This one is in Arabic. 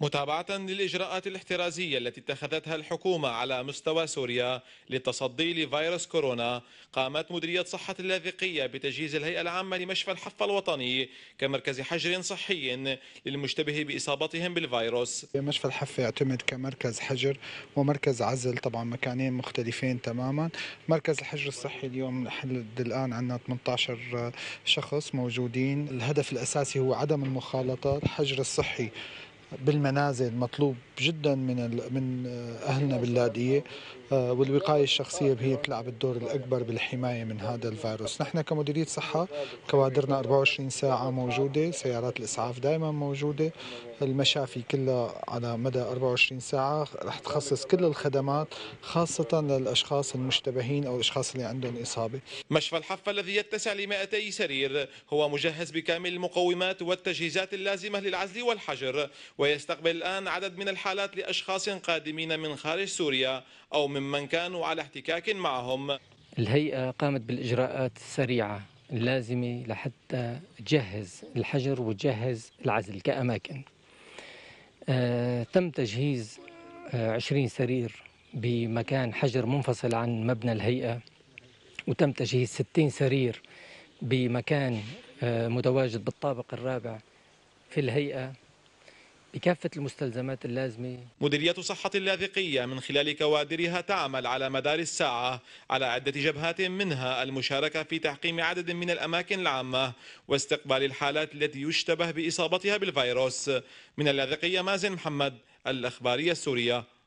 متابعة للإجراءات الاحترازية التي اتخذتها الحكومة على مستوى سوريا للتصدي لفيروس كورونا قامت مديرية صحة اللاذقية بتجهيز الهيئة العامة لمشفى الحفة الوطني كمركز حجر صحي للمشتبه بإصابتهم بالفيروس مشفى الحفة يعتمد كمركز حجر ومركز عزل طبعا مكانين مختلفين تماما مركز الحجر الصحي اليوم لحد الآن عندنا 18 شخص موجودين الهدف الأساسي هو عدم المخالطة الحجر الصحي بالمنازل مطلوب جدا من من اهلنا باللاذقيه آه، والوقايه الشخصيه هي بتلعب الدور الاكبر بالحمايه من هذا الفيروس، نحن كمديريه صحه كوادرنا 24 ساعه موجوده، سيارات الاسعاف دائما موجوده، المشافي كلها على مدى 24 ساعه، رح تخصص كل الخدمات خاصه للاشخاص المشتبهين او الاشخاص اللي عندهم اصابه. مشفى الحفه الذي يتسع ل 200 سرير هو مجهز بكامل المقومات والتجهيزات اللازمه للعزل والحجر ويستقبل الآن عدد من الحالات لأشخاص قادمين من خارج سوريا أو ممن كانوا على احتكاك معهم الهيئة قامت بالإجراءات السريعة اللازمة لحتى تجهز الحجر وتجهز العزل كأماكن آه تم تجهيز آه 20 سرير بمكان حجر منفصل عن مبنى الهيئة وتم تجهيز 60 سرير بمكان آه متواجد بالطابق الرابع في الهيئة بكافة المستلزمات اللازمة مديرية صحة اللاذقية من خلال كوادرها تعمل على مدار الساعة على عدة جبهات منها المشاركة في تحقيم عدد من الأماكن العامة واستقبال الحالات التي يشتبه بإصابتها بالفيروس من اللاذقية مازن محمد الأخبارية السورية